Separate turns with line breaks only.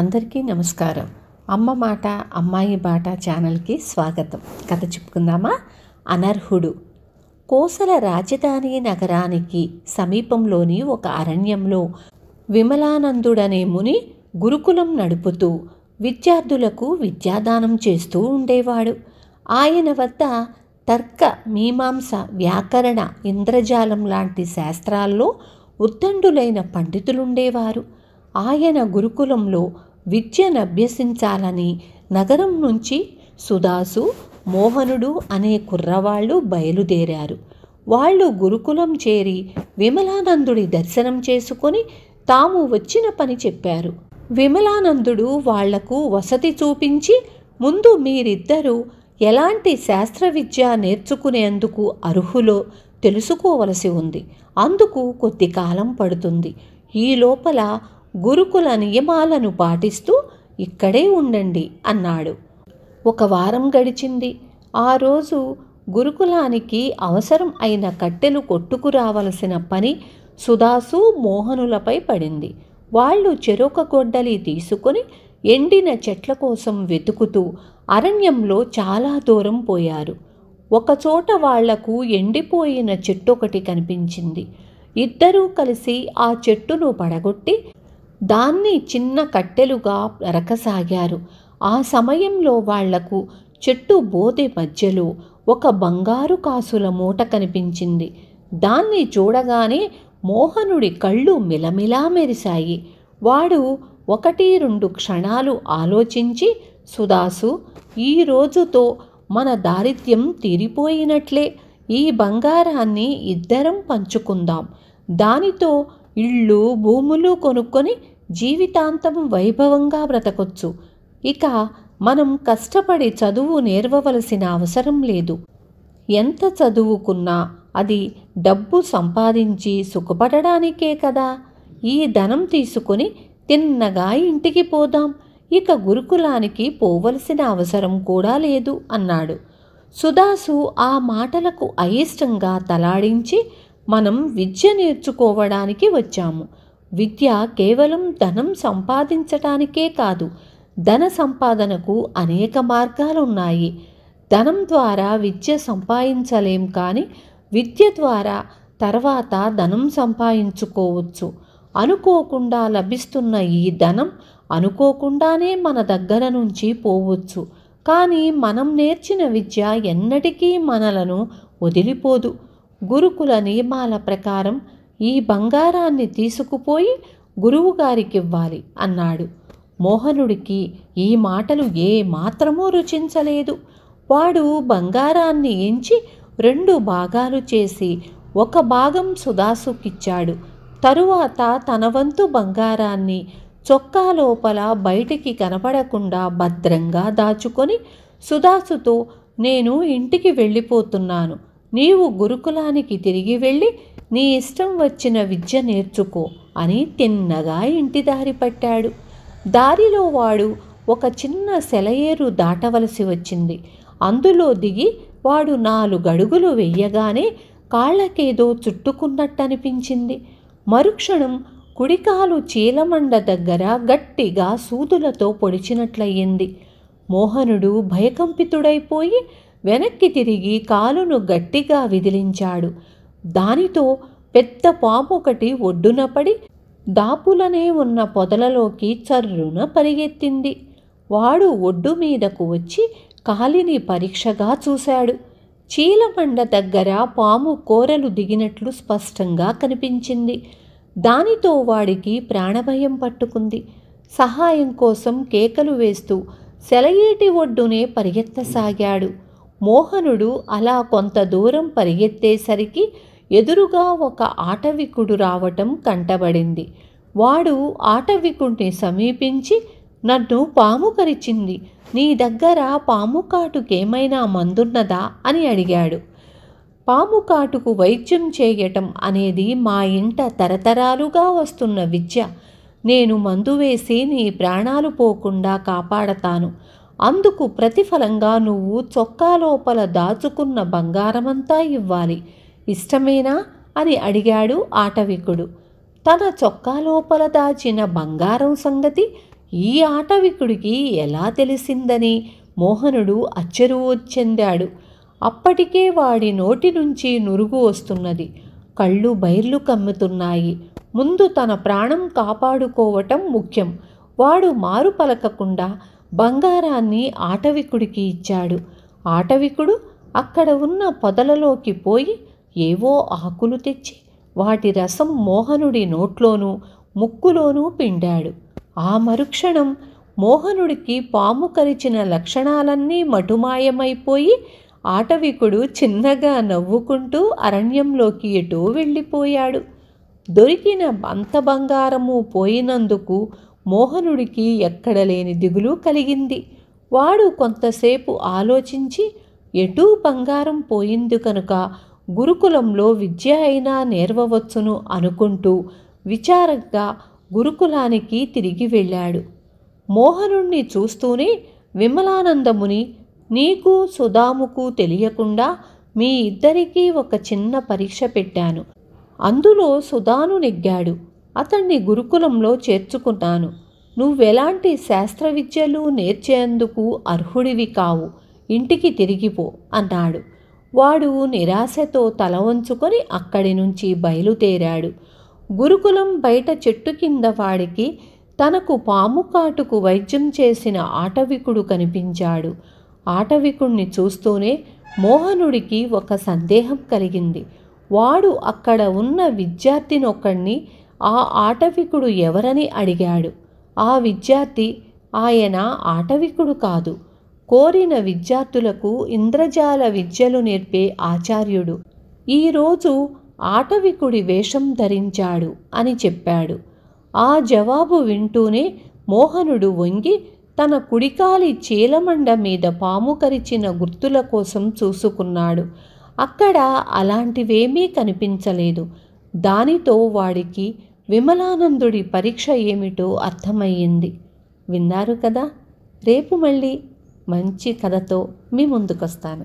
అందరికీ నమస్కారం అమ్మ మాట అమ్మాయి బాట ఛానల్కి స్వాగతం కథ చెప్పుకుందామా అనర్హుడు కోసల రాజధాని నగరానికి సమీపంలోని ఒక అరణ్యంలో విమలానందుడనే ముని గురుకులం నడుపుతూ విద్యార్థులకు విద్యాదానం చేస్తూ ఉండేవాడు ఆయన వద్ద తర్క మీమాంస వ్యాకరణ ఇంద్రజాలం లాంటి శాస్త్రాల్లో ఉత్తండులైన పండితులుండేవారు ఆయన గురుకులంలో విద్యను అభ్యసించాలని నగరం నుంచి సుధాసు మోహనుడు అనే కుర్రవాళ్ళు బయలుదేరారు వాళ్ళు గురుకులం చేరి విమలానందుడి దర్శనం చేసుకొని తాము వచ్చిన పని చెప్పారు విమలానందుడు వాళ్లకు వసతి చూపించి ముందు మీరిద్దరూ ఎలాంటి శాస్త్ర విద్య నేర్చుకునేందుకు అర్హులో తెలుసుకోవలసి ఉంది అందుకు కొద్ది కాలం పడుతుంది ఈ లోపల గురుకుల నియమాలను పాటిస్తూ ఇక్కడే ఉండండి అన్నాడు ఒక వారం గడిచింది ఆ రోజు గురుకులానికి అవసరం అయిన కట్టెలు కొట్టుకురావలసిన పని సుధాసు మోహనులపై పడింది వాళ్ళు చెరొక గొడ్డలి తీసుకొని ఎండిన చెట్ల కోసం వెతుకుతూ అరణ్యంలో చాలా దూరం పోయారు ఒకచోట వాళ్లకు ఎండిపోయిన చెట్టు ఒకటి కనిపించింది ఇద్దరూ కలిసి ఆ చెట్టును పడగొట్టి దాన్ని చిన్న కట్టెలుగా నరకసాగారు ఆ సమయంలో వాళ్లకు చెట్టు బోధె మధ్యలో ఒక బంగారు కాసుల మూట కనిపించింది దాన్ని చూడగానే మోహనుడి కళ్ళు మిలమిలా మెరిశాయి వాడు ఒకటి రెండు క్షణాలు ఆలోచించి సుదాసు ఈ రోజుతో మన దారిద్ర్యం తీరిపోయినట్లే ఈ బంగారాన్ని ఇద్దరం పంచుకుందాం దానితో ఇళ్ళు భూములు కొనుక్కొని జీవితాంతం వైభవంగా బ్రతకొచ్చు ఇక మనం కష్టపడి చదువు నేర్వవలసిన అవసరం లేదు ఎంత చదువుకున్నా అది డబ్బు సంపాదించి సుఖపడడానికే కదా ఈ ధనం తీసుకొని తిన్నగా ఇంటికి పోదాం ఇక గురుకులానికి పోవలసిన అవసరం కూడా లేదు అన్నాడు సుధాసు ఆ మాటలకు అయిష్టంగా తలాడించి మనం విద్య నేర్చుకోవడానికి వచ్చాము విద్య కేవలం ధనం సంపాదించటానికే కాదు ధన సంపాదనకు అనేక మార్గాలున్నాయి ధనం ద్వారా విద్య సంపాదించలేం కానీ విద్య ద్వారా తర్వాత ధనం సంపాదించుకోవచ్చు అనుకోకుండా లభిస్తున్న ఈ ధనం అనుకోకుండానే మన దగ్గర నుంచి పోవచ్చు కానీ మనం నేర్చిన విద్య ఎన్నటికీ మనలను వదిలిపోదు గురుకుల నియమాల ప్రకారం ఈ బంగారాన్ని తీసుకుపోయి గురువుగారికివ్వాలి అన్నాడు మోహనుడికి ఈ మాటలు ఏ మాత్రమూ రుచించలేదు వాడు బంగారాన్ని ఎంచి రెండు భాగాలు చేసి ఒక భాగం సుధాసుకిచ్చాడు తరువాత తన వంతు బంగారాన్ని చొక్కా లోపల బయటికి కనపడకుండా భద్రంగా దాచుకొని సుధాసుతో నేను ఇంటికి వెళ్ళిపోతున్నాను నీవు గురుకులానికి తిరిగి వెళ్ళి నీ ఇష్టం వచ్చిన విద్య నేర్చుకో అని తిన్నగా ఇంటి దారి పట్టాడు దారిలో వాడు ఒక చిన్న సెలయేరు దాటవలసి వచ్చింది అందులో దిగి వాడు నాలుగు గడుగులు వెయ్యగానే కాళ్ళకేదో చుట్టుకున్నట్టనిపించింది మరుక్షణం కుడికాలు చీలమండ దగ్గర గట్టిగా సూదులతో పొడిచినట్లయింది మోహనుడు భయకంపితుడైపోయి వెనక్కి తిరిగి కాలును గట్టిగా విదిలించాడు దానితో పెద్ద పాము ఒకటి ఒడ్డున పడి దాపులనే ఉన్న పొదలలోకి చర్రున పరిగెత్తింది వాడు ఒడ్డు మీదకు వచ్చి కాలిని పరీక్షగా చూశాడు చీలమండ దగ్గర పాము కోరలు దిగినట్లు స్పష్టంగా కనిపించింది దానితో వాడికి ప్రాణభయం పట్టుకుంది సహాయం కోసం కేకలు వేస్తూ సెలయేటి ఒడ్డునే పరిగెత్తసాగాడు మోహనుడు అలా కొంత దూరం పరిగెత్తేసరికి ఎదురుగా ఒక ఆటవికుడు రావటం కంటబడింది వాడు ఆటవికుడిని సమీపించి నన్ను పాము కరిచింది నీ దగ్గర పాము కాటుకేమైనా మందున్నదా అని అడిగాడు పాము కాటుకు వైద్యం చేయటం అనేది మా ఇంట తరతరాలుగా వస్తున్న విద్య నేను మందు వేసి నీ ప్రాణాలు పోకుండా కాపాడతాను అందుకు ప్రతిఫలంగా నువ్వు చొక్కా లోపల దాచుకున్న బంగారమంతా ఇవ్వాలి ఇష్టమేనా అని అడిగాడు ఆటవికుడు తన చొక్కా లోపల దాచిన బంగారం సంగతి ఈ ఆటవికుడికి ఎలా తెలిసిందని మోహనుడు అచ్చరువు చెందాడు అప్పటికే వాడి నోటి నుంచి నురుగు వస్తున్నది కళ్ళు బైర్లు కమ్ముతున్నాయి ముందు తన ప్రాణం కాపాడుకోవటం ముఖ్యం వాడు మారు పలకకుండా బంగారాన్ని ఆటవికుడికి ఇచ్చాడు ఆటవికుడు అక్కడ ఉన్న పొదలలోకి పోయి ఏవో ఆకులు తెచ్చి వాటి రసం మోహనుడి నోట్లోనూ ముక్కులోనూ పిండాడు ఆ మరుక్షణం మోహనుడికి పాము కరిచిన లక్షణాలన్నీ మటుమాయమైపోయి ఆటవికుడు చిన్నగా నవ్వుకుంటూ అరణ్యంలోకి ఎటో వెళ్ళిపోయాడు దొరికిన అంత బంగారము పోయినందుకు మోహనుడికి ఎక్కడలేని దిగులు కలిగింది వాడు కొంతసేపు ఆలోచించి ఎటూ బంగారం పోయింది కనుక గురుకులంలో విద్య అయినా నేర్వవచ్చును అనుకుంటూ విచారంగా గురుకులానికి తిరిగి వెళ్ళాడు మోహనుణ్ణి చూస్తూనే విమలానందముని నీకు సుధాముకు తెలియకుండా మీ ఇద్దరికీ ఒక చిన్న పరీక్ష పెట్టాను అందులో సుధాను నెగ్గాడు అతన్ని గురుకులంలో చేర్చుకున్నాను నువ్వెలాంటి శాస్త్ర విద్యలు నేర్చేందుకు అర్హుడివి కావు ఇంటికి తిరిగిపో అన్నాడు వాడు నిరాశతో తల వంచుకొని అక్కడి నుంచి బయలుదేరాడు గురుకులం బయట చెట్టు కింద వాడికి తనకు పాము కాటుకు వైద్యం చేసిన ఆటవికుడు కనిపించాడు ఆటవికుణ్ణి చూస్తూనే మోహనుడికి ఒక సందేహం కలిగింది వాడు అక్కడ ఉన్న విద్యార్థినొక్కడిని ఆ ఆటవికుడు ఎవరని అడిగాడు ఆ విద్యార్థి ఆయన ఆటవికుడు కాదు కోరిన విద్యార్థులకు ఇంద్రజాల విద్యలు నేర్పే ఆచార్యుడు ఈరోజు ఆటవికుడి వేషం ధరించాడు అని చెప్పాడు ఆ జవాబు వింటూనే మోహనుడు వంగి తన కుడికాలి చీలమండ మీద పాము కరిచిన గుర్తుల కోసం చూసుకున్నాడు అక్కడ అలాంటివేమీ కనిపించలేదు దానితో వాడికి విమలానందుడి పరీక్ష ఏమిటో అర్థమయ్యింది విన్నారు కదా రేపు మళ్ళీ మంచి కథతో మీ ముందుకొస్తాను